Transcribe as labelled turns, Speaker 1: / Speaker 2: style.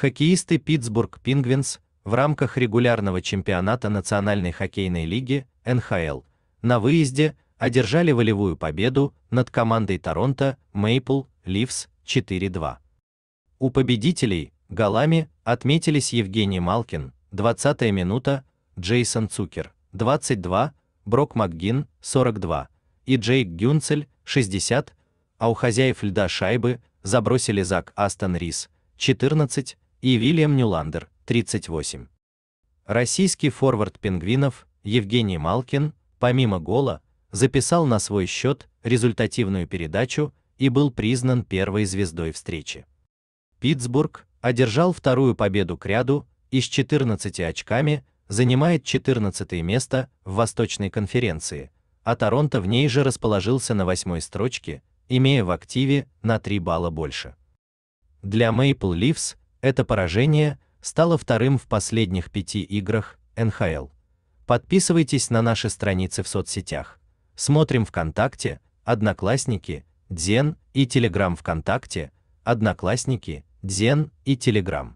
Speaker 1: Хоккеисты Питтсбург Пингвинс в рамках регулярного чемпионата Национальной хоккейной лиги НХЛ на выезде одержали волевую победу над командой Торонто Мейпл Ливс 4-2. У победителей голами отметились Евгений Малкин 20-я минута, Джейсон Цукер 22, Брок Макгин 42 и Джейк Гюнцель 60, а у хозяев льда шайбы забросили Зак Астон Рис 14, и Вильям Нюландер, 38. Российский форвард пингвинов Евгений Малкин, помимо гола, записал на свой счет результативную передачу и был признан первой звездой встречи. Питтсбург одержал вторую победу к ряду и с 14 очками занимает 14 место в Восточной конференции, а Торонто в ней же расположился на восьмой строчке, имея в активе на 3 балла больше. Для Maple Leafs это поражение стало вторым в последних пяти играх НХЛ. Подписывайтесь на наши страницы в соцсетях. Смотрим ВКонтакте, Одноклассники, Дзен и Telegram ВКонтакте, Одноклассники, Дзен и Telegram.